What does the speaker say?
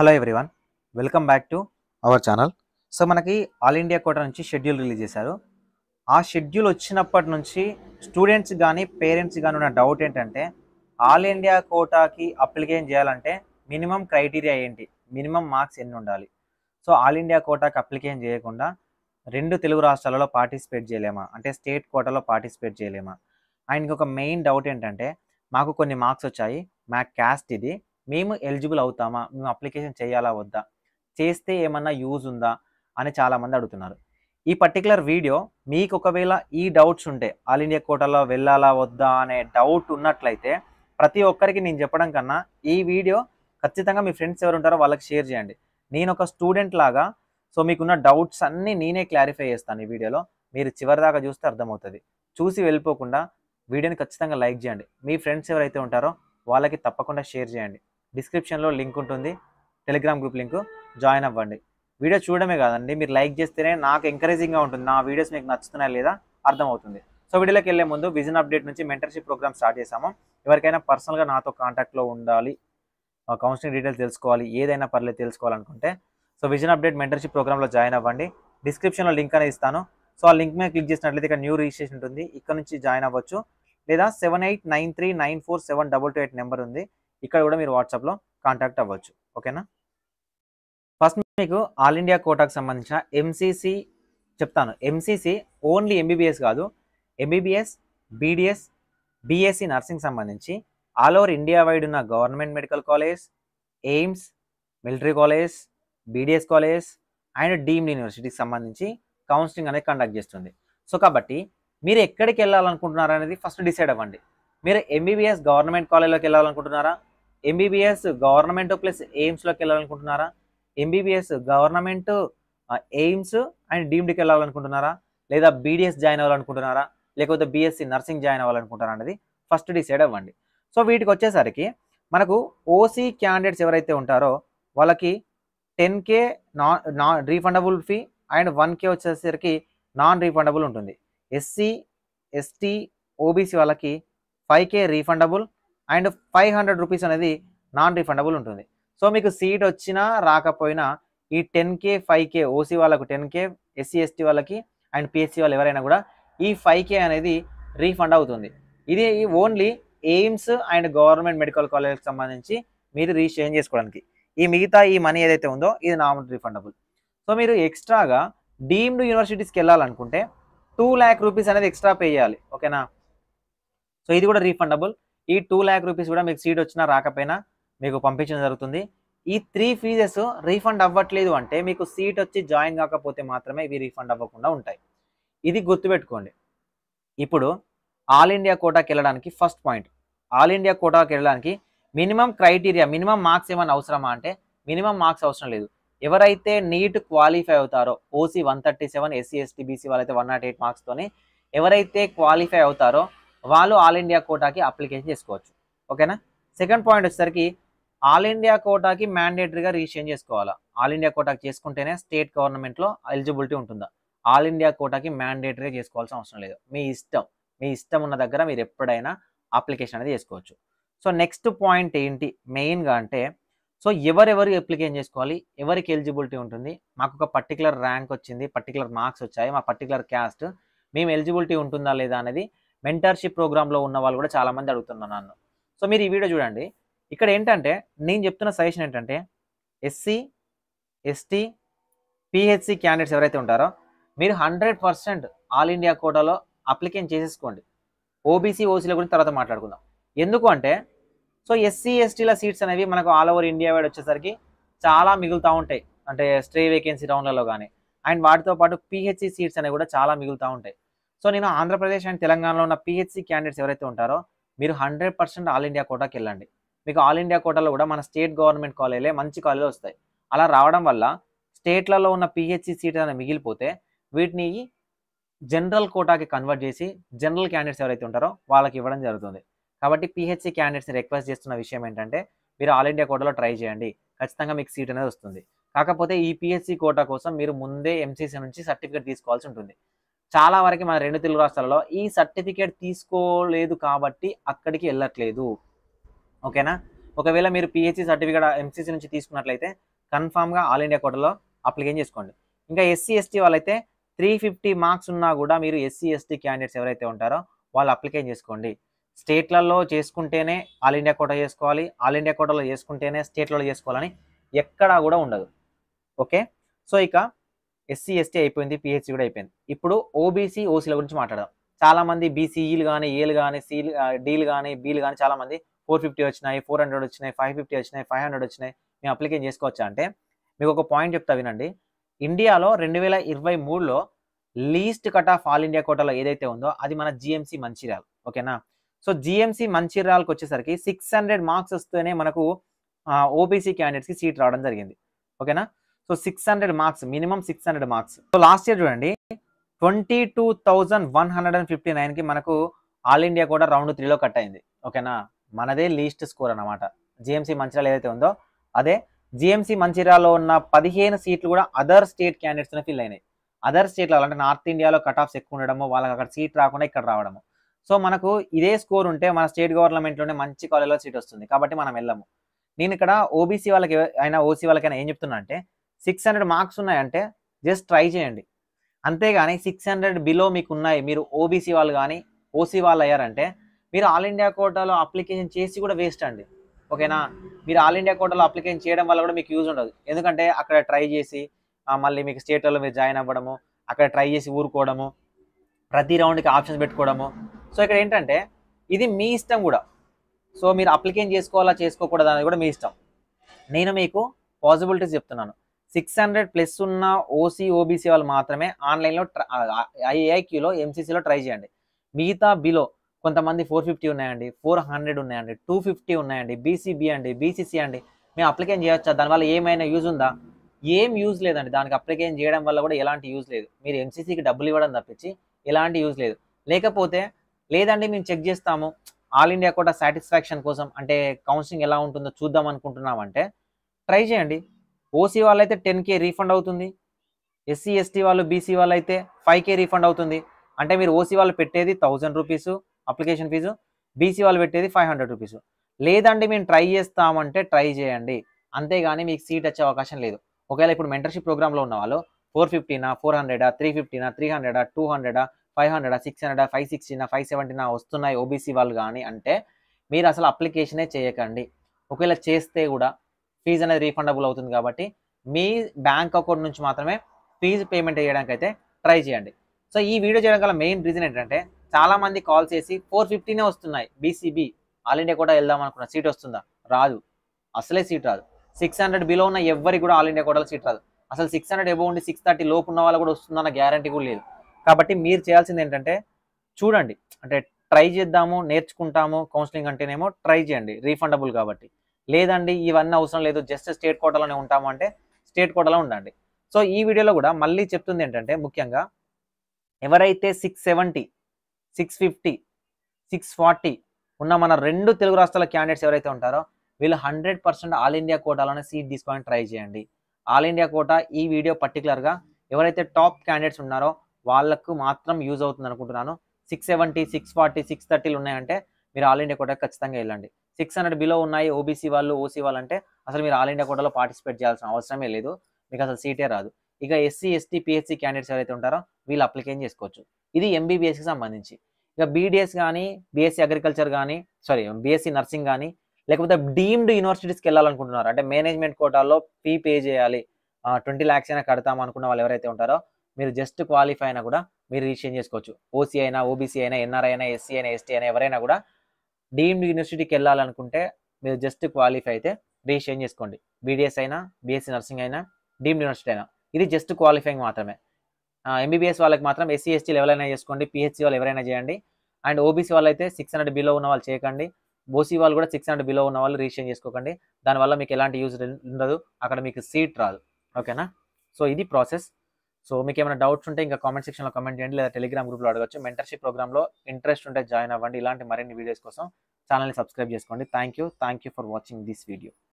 hello everyone welcome back to our channel so మనకి all India quota నుంచి schedule release చేశారు ఆ schedule వచ్చినప్పటి నుంచి స్టూడెంట్స్ కానీ పేరెంట్స్ కానీ ఉన్న డౌట్ ఏంటంటే ఆల్ ఇండియా కోటాకి అప్లికేషన్ చేయాలంటే మినిమం క్రైటీరియా ఏంటి మినిమం మార్క్స్ ఎన్ని ఉండాలి సో ఆల్ ఇండియా కోటాకి అప్లికేషన్ చేయకుండా రెండు తెలుగు రాష్ట్రాలలో పార్టిసిపేట్ చేయలేమా అంటే స్టేట్ కోటాలో పార్టిసిపేట్ చేయలేమా ఆయనకి ఒక మెయిన్ డౌట్ ఏంటంటే మాకు కొన్ని మార్క్స్ వచ్చాయి మా క్యాస్ట్ ఇది మేము ఎలిజిబుల్ అవుతామా మేము అప్లికేషన్ చేయాలా వద్దా చేస్తే ఏమన్నా యూజ్ ఉందా అని చాలామంది అడుగుతున్నారు ఈ పర్టికులర్ వీడియో మీకు ఒకవేళ ఈ డౌట్స్ ఉంటే ఆల్ ఇండియా కోటాలో వెళ్ళాలా వద్దా అనే డౌట్ ఉన్నట్లయితే ప్రతి ఒక్కరికి నేను చెప్పడం కన్నా ఈ వీడియో ఖచ్చితంగా మీ ఫ్రెండ్స్ ఎవరు ఉంటారో వాళ్ళకి షేర్ చేయండి నేను ఒక స్టూడెంట్ లాగా సో మీకున్న డౌట్స్ అన్నీ నేనే క్లారిఫై చేస్తాను ఈ వీడియోలో మీరు చివరిదాకా చూస్తే అర్థమవుతుంది చూసి వెళ్ళిపోకుండా వీడియోని ఖచ్చితంగా లైక్ చేయండి మీ ఫ్రెండ్స్ ఎవరైతే ఉంటారో వాళ్ళకి తప్పకుండా షేర్ చేయండి డిస్క్రిప్షన్లో లింక్ ఉంటుంది టెలిగ్రామ్ గ్రూప్ లింకు జాయిన్ అవ్వండి వీడియో చూడడమే కాదండి మీరు లైక్ చేస్తేనే నాకు ఎంకరేజింగ్గా ఉంటుంది నా వీడియోస్ మీకు నచ్చుతున్నాయా లేదా అర్థమవుతుంది సో వీడియోలోకి వెళ్ళే ముందు విజన్ అప్డేట్ నుంచి మెంటర్షిప్ ప్రోగ్రామ్ స్టార్ట్ చేశాము ఎవరికైనా పర్సనల్గా నాతో కాంటాక్ట్లో ఉండాలి కౌన్సిలింగ్ డీటెయిల్స్ తెలుసుకోవాలి ఏదైనా పర్లేదు తెలుసుకోవాలనుకుంటే సో విజన్ అప్డేట్ మెంటర్షిప్ ప్రోగ్రామ్లో జాయిన్ అవ్వండి డిస్క్రిప్షన్లో లింక్ అనేది ఇస్తాను సో ఆ లింక్ మీద క్లిక్ చేసినట్లయితే ఇక్కడ న్యూ రిజిస్ట్రేషన్ ఉంటుంది ఇక్కడ నుంచి జాయిన్ అవ్వచ్చు లేదా seven eight nine three nine four seven double two eight number ఉంది ఇక్కడ కూడా మీరు వాట్సాప్లో కాంటాక్ట్ అవ్వచ్చు ఓకేనా ఫస్ట్ మీకు ఆల్ ఇండియా కోటాకు సంబంధించిన ఎంసీసీ చెప్తాను ఎంసీసీ ఓన్లీ ఎంబీబీఎస్ కాదు ఎంబీబీఎస్ బీడిఎస్ బీఎస్సీ నర్సింగ్ సంబంధించి ఆల్ ఓవర్ ఇండియా వైడ్ ఉన్న government medical college AIIMS military college BDS college and deemed యూనివర్సిటీకి సంబంధించి కౌన్సిలింగ్ అనేది కండక్ట్ చేస్తుంది సో కాబట్టి మీరు ఎక్కడికి వెళ్ళాలనుకుంటున్నారా అనేది ఫస్ట్ డిసైడ్ అవ్వండి మీరు ఎంబీబీఎస్ గవర్నమెంట్ కాలేజ్లోకి వెళ్ళాలనుకుంటున్నారా ఎంబీబీఎస్ గవర్నమెంట్ ప్లస్ ఎయిమ్స్లోకి వెళ్ళాలనుకుంటున్నారా ఎంబీబీఎస్ గవర్నమెంట్ ఎయిమ్స్ అండ్ డీమ్డ్కి వెళ్ళాలనుకుంటున్నారా లేదా బీడీఎస్ జాయిన్ అవ్వాలనుకుంటున్నారా లేకపోతే బీఎస్సీ నర్సింగ్ జాయిన్ అవ్వాలనుకుంటున్నారా అనేది ఫస్ట్ డిసైడ్ అవ్వండి సో వీటికి వచ్చేసరికి మనకు ఓసీ క్యాండిడేట్స్ ఎవరైతే ఉంటారో వాళ్ళకి ten K non non refundable fee and one K వచ్చేసరికి నాన్ రీఫండబుల్ ఉంటుంది ఎస్సీ ఎస్టీ ఓబీసీ వాళ్ళకి five K refundable and five hundred rupees అనేది నాన్ రిఫండబుల్ ఉంటుంది సో మీకు సీట్ వచ్చినా రాకపోయినా ఈ ten K five K OC వాళ్ళకు టెన్ కే ఎస్సీ ఎస్టీ వాళ్ళకి అండ్ పిఎస్సీ వాళ్ళు ఎవరైనా కూడా ఈ ఫైవ్ కే అనేది రీఫండ్ అవుతుంది ఇది only AIIMS and government medical కాలేజ్కి సంబంధించి మీరు రిజిస్ట్రేషన్ చేసుకోవడానికి ఈ మిగతా ఈ మనీ ఏదైతే ఉందో ఇది నాన్ రీఫండబుల్ సో మీరు ఎక్స్ట్రాగా డీమ్డ్ యూనివర్సిటీస్కి వెళ్ళాలనుకుంటే టూ ల్యాక్ రూపీస్ అనేది ఎక్స్ట్రా పే చేయాలి ఓకేనా సో ఇది కూడా రీఫండబుల్ ఈ టూ ల్యాక్ రూపీస్ కూడా మీకు సీట్ వచ్చినా రాకపోయినా మీకు పంపించడం జరుగుతుంది ఈ త్రీ ఫీజెస్ రీఫండ్ అవ్వట్లేదు అంటే మీకు సీట్ వచ్చి జాయిన్ కాకపోతే మాత్రమే ఇవి రీఫండ్ అవ్వకుండా ఉంటాయి ఇది గుర్తుపెట్టుకోండి ఇప్పుడు ఆల్ ఇండియా కోటాకి వెళ్ళడానికి ఫస్ట్ పాయింట్ ఆల్ ఇండియా కోటాకి వెళ్ళడానికి మినిమం క్రైటీరియా మినిమం మార్క్స్ ఏమైనా అవసరమా అంటే మినిమం మార్క్స్ అవసరం లేదు ఎవరైతే నీట్ క్వాలిఫై అవుతారో OC one thirty seven SC ST BC వాళ్ళైతే వన్ నాట్ ఎయిట్ మార్క్స్తోని ఎవరైతే క్వాలిఫై అవుతారో వాళ్ళు ఆల్ ఇండియా కోటాకి అప్లికేషన్ చేసుకోవచ్చు ఓకేనా సెకండ్ పాయింట్ వచ్చేసరికి ఆల్ ఇండియా కోటాకి మ్యాండేటరీగా రిజిస్ట్రేషన్ చేసుకోవాలా ఆల్ ఇండియా కోటాకి చేసుకుంటేనే స్టేట్ గవర్నమెంట్లో ఎలిజిబిలిటీ ఉంటుందా ఆల్ ఇండియా కోటాకి మ్యాండేటరీగా చేసుకోవాల్సిన అవసరం లేదు మీ ఇష్టం మీ ఇష్టం ఉన్న దగ్గర మీరు ఎప్పుడైనా అప్లికేషన్ అనేది చేసుకోవచ్చు సో నెక్స్ట్ పాయింట్ ఏంటి మెయిన్గా అంటే సో ఎవరెవరు అప్లికేషన్ చేసుకోవాలి ఎవరికి ఎలిజిబిలిటీ ఉంటుంది మాకు ఒక పర్టికులర్ ర్యాంక్ వచ్చింది పర్టికులర్ మార్క్స్ వచ్చాయి మా పర్టికులర్ క్యాస్ట్ మేము ఎలిజిబిలిటీ ఉంటుందా లేదా అనేది మెంటర్షిప్ ప్రోగ్రామ్లో ఉన్న వాళ్ళు కూడా చాలామంది అడుగుతున్నారు నన్ను సో మీరు ఈ వీడియో చూడండి ఇక్కడ ఏంటంటే నేను చెప్తున్న సజెషన్ ఏంటంటే ఎస్సీ ఎస్టీ పిహెచ్సి క్యాండిడేట్స్ ఎవరైతే ఉంటారో మీరు హండ్రెడ్ పర్సెంట్ ఆల్ ఇండియా కోటాలో అప్లికేషన్ చేసేసుకోండి ఓబీసీ ఓసీల గురించి తర్వాత మాట్లాడుకుందాం ఎందుకు అంటే సో ఎస్సీ ఎస్టీల సీట్స్ అనేవి మనకు ఆల్ ఓవర్ ఇండియా వైడ్ వచ్చేసరికి చాలా మిగులుతూ ఉంటాయి అంటే స్ట్రే వేకెన్సీ రౌండ్లలో కానీ అండ్ వాటితో పాటు పిహెచ్సి సీట్స్ అనేవి కూడా చాలా మిగులుతూ ఉంటాయి సో నేను ఆంధ్రప్రదేశ్ అండ్ తెలంగాణలో ఉన్న పిహెచ్సి క్యాండిడేట్స్ ఎవరైతే ఉంటారో మీరు హండ్రెడ్ పర్సెంట్ ఆల్ ఇండియా కోటాకి వెళ్ళండి మీకు ఆల్ ఇండియా కోటాలో కూడా మన స్టేట్ గవర్నమెంట్ కాలేజీలే మంచి కాలేజీలు వస్తాయి అలా రావడం వల్ల స్టేట్లలో ఉన్న పిహెచ్సి సీట్ అనేది మిగిలిపోతే వీటిని జనరల్ కోటాకి కన్వర్ట్ చేసి జనరల్ క్యాండిడేట్స్ ఎవరైతే ఉంటారో వాళ్ళకి ఇవ్వడం జరుగుతుంది కాబట్టి పిహెచ్సి క్యాండిడేట్స్ రిక్వెస్ట్ చేస్తున్న విషయం ఏంటంటే మీరు ఆల్ ఇండియా కోటాలో ట్రై చేయండి ఖచ్చితంగా మీకు సీట్ అనేది వస్తుంది కాకపోతే ఈ పిహెచ్సి కోటా కోసం మీరు ముందే ఎంసీసీ నుంచి సర్టిఫికేట్ తీసుకోవాల్సి ఉంటుంది చాలా వరకు మన రెండు తెలుగు రాష్ట్రాలలో ఈ సర్టిఫికేట్ తీసుకోలేదు కాబట్టి అక్కడికి వెళ్ళట్లేదు ఓకేనా ఒకవేళ మీరు పిహెచ్సి సర్టిఫికేట్ ఎంసీసీ నుంచి తీసుకున్నట్లయితే కన్ఫామ్గా ఆల్ ఇండియా కోటలో అప్లికేషన్ చేసుకోండి ఇంకా ఎస్సీ ఎస్టీ వాళ్ళైతే త్రీ ఫిఫ్టీ మార్క్స్ ఉన్నా కూడా మీరు ఎస్సీ ఎస్టీ క్యాండిడేట్స్ ఎవరైతే ఉంటారో వాళ్ళు అప్లికేషన్ చేసుకోండి స్టేట్లలో చేసుకుంటేనే ఆల్ ఇండియా కోట చేసుకోవాలి ఆల్ ఇండియా కోటలో చేసుకుంటేనే స్టేట్లలో చేసుకోవాలని ఎక్కడా కూడా ఉండదు ఓకే సో ఇక ఎస్సీ ఎస్టీ అయిపోయింది పిహెచ్సి కూడా అయిపోయింది ఇప్పుడు ఓబీసీ ఓసీల గురించి మాట్లాడదాం చాలా మంది బీసీఈలు కానీ ఏలు కానీ సీలు డీలు కానీ బీలు కానీ చాలా మంది ఫోర్ ఫిఫ్టీ వచ్చినాయి ఫోర్ హండ్రెడ్ వచ్చినాయి ఫైవ్ ఫిఫ్టీ వచ్చినాయి ఫైవ్ హండ్రెడ్ వచ్చినాయి మేము అప్లికేషన్ చేసుకోవచ్చా అంటే మీకు ఒక పాయింట్ చెప్తా వినండి ఇండియాలో రెండు వేల ఇరవై మూడులో least cut off all India కోటాలో ఏదైతే ఉందో అది మన జిఎంసీ మంచిర్యాల్ ఓకేనా సో జిఎంసీ మంచిర్యాల్కి వచ్చేసరికి సిక్స్ హండ్రెడ్ మార్క్స్ వస్తేనే మనకు ఓబీసీ క్యాండిడేట్స్కి సీట్ రావడం జరిగింది ఓకేనా so six hundred marks minimum six hundred marks so last year చూడండి twenty two thousand one hundred and ఫిఫ్టీ నైన్కి మనకు ఆల్ ఇండియా కూడా రౌండ్ త్రీలో కట్ అయింది ఓకేనా మనదే లీస్ట్ స్కోర్ అనమాట జిఎంసీ మంచిర్యాల ఏదైతే ఉందో అదే జిఎంసీ మంచిర్యాలలో ఉన్న పదిహేను సీట్లు కూడా అదర్ స్టేట్ క్యాండిడేట్స్ ఫిల్ అయినాయి అదర్ స్టేట్లో అంటే నార్త్ ఇండియాలో కట్ ఆఫ్స్ ఎక్కువ ఉండడము వాళ్ళకి అక్కడ సీట్ రాకుండా ఇక్కడ రావడము సో మనకు ఇదే స్కోర్ ఉంటే మన స్టేట్ గవర్నమెంట్లోనే మంచి కాలేజ్లో సీట్ వస్తుంది కాబట్టి మనం వెళ్ళము నేను ఇక్కడ ఓబీసీ వాళ్ళకి అయినా ఓసీ వాళ్ళకైనా ఏం చెప్తున్నా అంటే సిక్స్ హండ్రెడ్ మార్క్స్ ఉన్నాయంటే జస్ట్ ట్రై చేయండి అంతేగాని సిక్స్ హండ్రెడ్ బిలో మీకు ఉన్నాయి మీరు ఓబీసీ వాళ్ళు కానీ ఓసీ వాళ్ళు అయ్యారంటే మీరు ఆల్ ఇండియా కోటాలో అప్లికేషన్ చేసి కూడా వేస్ట్ అండి ఓకేనా మీరు ఆల్ ఇండియా కోటాలో అప్లికేషన్ చేయడం వల్ల కూడా మీకు యూజ్ ఉండదు ఎందుకంటే అక్కడ ట్రై చేసి మళ్ళీ మీకు స్టేట్లో మీరు జాయిన్ అవ్వడము అక్కడ ట్రై చేసి ఊరుకోవడము ప్రతి రౌండ్కి ఆప్షన్స్ పెట్టుకోవడము సో ఇక్కడ ఏంటంటే ఇది మీ ఇష్టం కూడా సో మీరు అప్లికేషన్ చేసుకోవాలా చేసుకోకూడదు అనేది కూడా మీ ఇష్టం నేను మీకు పాసిబిలిటీస్ చెప్తున్నాను సిక్స్ హండ్రెడ్ ప్లస్ ఉన్న ఓసీ ఓబీసీ వాళ్ళు మాత్రమే ఆన్లైన్లో ఐఐక్యూలో ఎంసీసీలో ట్రై చేయండి మిగతా బిలో కొంతమంది ఫోర్ ఫిఫ్టీ ఉన్నాయండి ఫోర్ హండ్రెడ్ ఉన్నాయండి టూ ఫిఫ్టీ ఉన్నాయండి బీసీబీ అండి బీసీసీ అండి మేము అప్లికేషన్ చేయొచ్చా దానివల్ల ఏమైనా యూజ్ ఉందా ఏం యూజ్ లేదండి దానికి అప్లికేషన్ చేయడం వల్ల కూడా ఎలాంటి యూజ్ లేదు మీరు ఎంసీసీకి డబ్బులు ఇవ్వడం తప్పించి ఎలాంటి యూజ్ లేదు లేకపోతే లేదండి మేము చెక్ చేస్తాము ఆల్ ఇండియా కూడా సాటిస్ఫాక్షన్ కోసం అంటే కౌన్సిలింగ్ ఎలా ఉంటుందో చూద్దాం అనుకుంటున్నామంటే ట్రై చేయండి ఓసీ వాళ్ళైతే టెన్ కే రీఫండ్ అవుతుంది ఎస్సీ ఎస్టీ వాళ్ళు బీసీ వాళ్ళు అయితే ఫైవ్ కే రీఫండ్ అవుతుంది అంటే మీరు ఓసీ వాళ్ళు పెట్టేది thousand rupees application fees BC వాళ్ళు పెట్టేది ఫైవ్ హండ్రెడ్ రూపీస్ లేదండి మేము ట్రై చేస్తామంటే ట్రై చేయండి అంతేగాని మీకు సీట్ వచ్చే అవకాశం లేదు ఒకవేళ ఇప్పుడు మెంటర్షిప్ ప్రోగ్రామ్లో ఉన్న వాళ్ళు ఫోర్ ఫిఫ్టీనా ఫోర్ హండ్రెడా త్రీ ఫిఫ్టీనా త్రీ హండ్రెడా టూ హండ్రెడా ఫైవ్ హండ్రెడా సిక్స్ హండ్రెడా ఫైవ్ సిక్స్టీనా ఫైవ్ సెవెంటీనా వస్తున్నాయి ఓబీసీ వాళ్ళు కానీ అంటే మీరు అసలు అప్లికేషనే చేయకండి ఒకవేళ చేస్తే కూడా ఫీజు అనేది రీఫండబుల్ అవుతుంది కాబట్టి మీ బ్యాంక్ అకౌంట్ నుంచి మాత్రమే ఫీజు పేమెంట్ చేయడానికి అయితే ట్రై చేయండి సో ఈ వీడియో చేయడం గల మెయిన్ రీజన్ ఏంటంటే చాలామంది కాల్ చేసి ఫోర్ ఫిఫ్టీనే వస్తున్నాయి బీసీబీ ఆల్ ఇండియా కూడా వెళ్దాం అనుకున్న సీట్ వస్తుందా రాదు అసలే సీట్ రాదు సిక్స్ హండ్రెడ్ బిలో ఉన్న ఎవరికి కూడా ఆల్ ఇండియా కూడా సీట్ రాదు అసలు సిక్స్ హండ్రెడ్ ఎబో ఉండి సిక్స్ థర్టీ లోపు ఉన్న వాళ్ళు కూడా వస్తుందన్న గ్యారంటీ కూడా లేదు కాబట్టి మీరు చేయాల్సింది ఏంటంటే చూడండి అంటే ట్రై చేద్దాము నేర్చుకుంటాము కౌన్సిలింగ్ అంటేనేమో ట్రై చేయండి రీఫండబుల్ కాబట్టి లేదండి ఇవన్నీ అవసరం లేదు జస్ట్ స్టేట్ కోటాలోనే ఉంటాము అంటే స్టేట్ కోటాలో ఉండండి సో ఈ వీడియోలో కూడా మళ్ళీ చెప్తుంది ఏంటంటే ముఖ్యంగా ఎవరైతే six seventy six fifty six forty ఉన్న మన రెండు తెలుగు రాష్ట్రాల క్యాండిడేట్స్ ఎవరైతే ఉంటారో వీళ్ళు హండ్రెడ్ పర్సెంట్ ఆల్ ఇండియా కోటాలోనే సీట్ తీసుకోవాలని ట్రై చేయండి ఆల్ ఇండియా కోటా ఈ వీడియో పర్టికులర్గా ఎవరైతే టాప్ క్యాండిడేట్స్ ఉన్నారో వాళ్ళకు మాత్రం యూజ్ అవుతుంది అనుకుంటున్నాను six seventy six forty six థర్టీలు ఉన్నాయంటే మీరు ఆల్ ఇండియా కోటా ఖచ్చితంగా వెళ్ళండి సిక్స్ హండ్రెడ్ బిలో ఉన్నాయి ఓబీసీ వాళ్ళు ఓసీ వాళ్ళు అంటే అసలు మీరు ఆల్ ఇండియా కోటలో పార్టిసిపేట్ చేయాల్సిన అవసరమే లేదు మీకు అసలు సీటే రాదు ఇక ఎస్సీ ఎస్టీ పిహెచ్సి క్యాండిడేట్స్ ఎవరైతే ఉంటారో వీళ్ళు అప్లికేషన్ చేసుకోవచ్చు ఇది ఎంబీబీఎస్కి సంబంధించి ఇక బీడిఎస్ కానీ బీఎస్సీ అగ్రికల్చర్ కానీ సారీ బీఎస్సీ నర్సింగ్ కానీ లేకపోతే డీమ్డ్ యూనివర్సిటీస్కి వెళ్ళాలనుకుంటున్నారు అంటే మేనేజ్మెంట్ కోటాల్లో ఫీ పే చేయాలి ట్వంటీ ల్యాక్స్ అయినా కడతాం అనుకున్న వాళ్ళు ఎవరైతే ఉంటారో మీరు జస్ట్ క్వాలిఫై అయినా కూడా మీరు రీచ్ చేసుకోవచ్చు ఓసీ అయినా ఓబీసీ అయినా ఎన్ఆర్ఐ అయినా ఎస్సీ అయినా ఎస్టీ అయినా ఎవరైనా కూడా డీమ్డ్ యూనివర్సిటీకి వెళ్ళాలనుకుంటే మీరు జస్ట్ క్వాలిఫై అయితే రిజిస్ట్రేషన్ చేసుకోండి బీడీఎస్ అయినా బీఎస్సీ నర్సింగ్ అయినా డీమ్డ్ యూనివర్సిటీ అయినా ఇది జస్ట్ క్వాలిఫైయింగ్ మాత్రమే ఎంబీబీఎస్ వాళ్ళకి మాత్రం ఎస్సీ ఎస్టీ ఎవరైనా చేసుకోండి పిహెచ్సి వాళ్ళు ఎవరైనా చేయండి అండ్ ఓబీసీ వాళ్ళు అయితే సిక్స్ హండ్రెడ్ బిలో ఉన్న వాళ్ళు చేయకండి బోసీ వాళ్ళు కూడా సిక్స్ హండ్రెడ్ బిలో ఉన్న వాళ్ళు రిజిస్ట్రేషన్ చేసుకోకండి దానివల్ల మీకు ఎలాంటి యూజ్ ఉండదు అక్కడ మీకు సీట్ రాదు ఓకేనా సో ఇది ప్రాసెస్ సో మీకు ఏమైనా డౌట్స్ ఉంటే ఇంకా కామెంట్ సెక్షన్లో కమెంట్ చేయండి లేదా టెలిగ్రామ్ గ్రూప్లో అడగచ్చు మెంటర్షిప్ ప్రోగ్రామ్లో ఇంట్రెస్ట్ ఉంటే జాయిన్ అవ్వండి ఇలాంటి మరిన్ని వీడియోస్ కోసం ఛానల్ని సబ్స్క్రైబ్ చేసుకోండి thank you thank you for watching this video